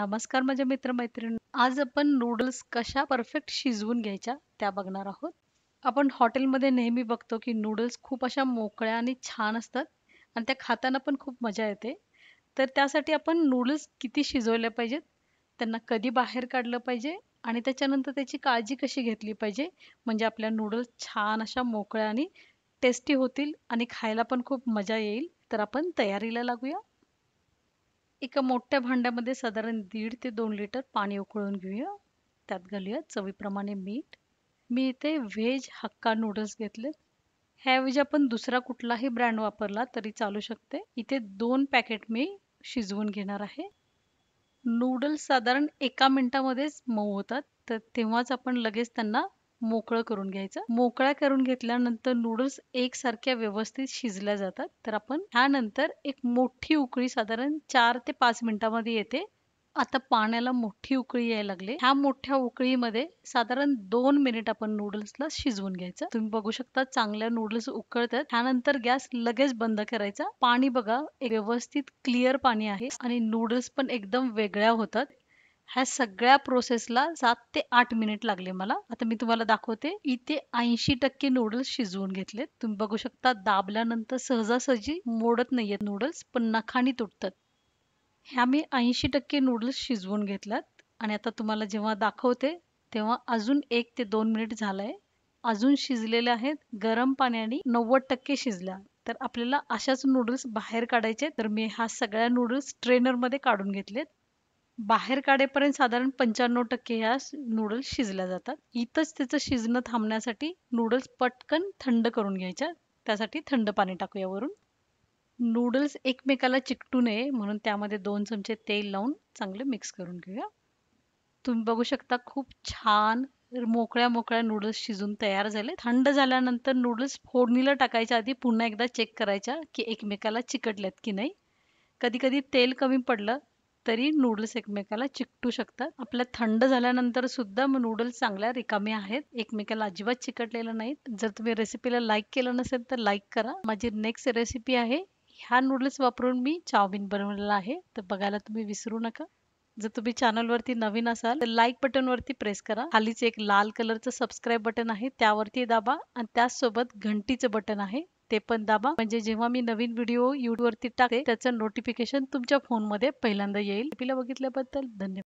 नमस्कार माझ्या मित्रमैत्रिणी आज आपण नूडल्स कशा परफेक्ट शिजवून घ्यायच्या त्या बघणार आहोत आपण हॉटेलमध्ये नेहमी बघतो की नूडल्स खूप अशा मोकळ्या आणि छान असतात आणि त्या खाताना पण खूप मजा येते तर त्यासाठी आपण नूडल्स किती शिजवल्या पाहिजेत त्यांना कधी बाहेर काढलं पाहिजे आणि त्याच्यानंतर त्याची काळजी कशी घेतली पाहिजे म्हणजे आपल्या नूडल्स छान अशा मोकळ्या आणि टेस्टी होतील आणि खायला पण खूप मजा येईल तर आपण तयारीला लागूया एका मोठ्या भांड्यामध्ये साधारण दीड ते दोन लिटर पाणी उकळून घेऊया त्यात घालूया चवीप्रमाणे मीठ मी इथे व्हेज हक्का नूडल्स घेतले ह्याऐवजी आपण दुसरा कुठलाही ब्रँड वापरला तरी चालू शकते इथे दोन पॅकेट मी शिजवून घेणार आहे नूडल्स साधारण एका मिनटामध्येच मऊ होतात तर तेव्हाच आपण लगेच त्यांना मोकळं करून घ्यायचं मोकळा करून घेतल्यानंतर नूडल्स एकसारख्या व्यवस्थित शिजल्या जातात तर आपण ह्यानंतर एक मोठी उकळी साधारण चार ते पाच मिनिटांमध्ये येते आता पाण्याला मोठी उकळी यायला लागली ह्या मोठ्या उकळीमध्ये साधारण दोन मिनिट आपण नूडल्सला शिजवून घ्यायचं तुम्ही बघू शकता चांगल्या नूडल्स उकळतात त्यानंतर गॅस लगेच बंद करायचा पाणी बघा व्यवस्थित क्लिअर पाणी आहे आणि नूडल्स पण एकदम वेगळ्या होतात ह्या सगळ्या प्रोसेसला सात ते आठ मिनिट लागले मला आता मी तुम्हाला दाखवते इथे ऐंशी टक्के नूडल्स शिजवून घेतलेत तुम्ही बघू शकता दाबल्यानंतर सहजासहजी मोडत नाहीयेत नूडल्स पण नखानी तुटतात ह्या मी ऐंशी टक्के नूडल्स शिजवून घेतल्यात आणि आता तुम्हाला जेव्हा दाखवते तेव्हा अजून एक ते दोन मिनिट झालंय अजून शिजलेल्या आहेत गरम पाण्याने नव्वद टक्के शिजल्या तर आपल्याला अशाच नूडल्स बाहेर काढायचे तर मी ह्या सगळ्या नूडल्स ट्रेनरमध्ये काढून घेतलेत बाहेर काढेपर्यंत साधारण पंच्याण्णव टक्के ह्या नूडल्स शिजल्या जातात इथंच त्याचं शिजणं थांबण्यासाठी नूडल्स पटकन थंड करून घ्यायच्या त्यासाठी थंड पाणी टाकूया वरून नूडल्स एकमेकाला चिकटू नये म्हणून त्यामध्ये दोन चमचे तेल लावून चांगले मिक्स करून घेऊया तुम्ही बघू शकता खूप छान मोकळ्या मोकळ्या नूडल्स शिजून तयार झाले थंड झाल्यानंतर नूडल्स फोडणीला टाकायच्या आधी पुन्हा एकदा चेक करायच्या की एकमेकाला चिकटल्यात की नाही कधी कधी तेल कमी पडलं तरी नूडल्स एकमेकाला चिकटू शकतात आपल्या थंड झाल्यानंतर सुद्धा नूडल्स चांगल्या रिकाम्या आहेत एकमेकाला अजिबात चिकटलेलं नाहीत जर तुम्ही रेसिपीला लाईक केलं नसेल तर लाईक करा माझी नेक्स्ट रेसिपी आहे ह्या नूडल्स वापरून मी चाऊमिन बनवलेला आहे तर बघायला तुम्ही विसरू नका जर तुम्ही चॅनलवरती नवीन असाल तर लाईक बटनवरती प्रेस करा खालीच एक लाल कलरचं सबस्क्राईब बटन आहे त्यावरती दाबा आणि त्याचसोबत घंटीचं बटन आहे ते पण दाबा म्हणजे जेव्हा मी नवीन व्हिडिओ युट्यूबवरती टाकते त्याचं नोटिफिकेशन तुमच्या फोनमध्ये पहिल्यांदा येईल बघितल्याबद्दल धन्यवाद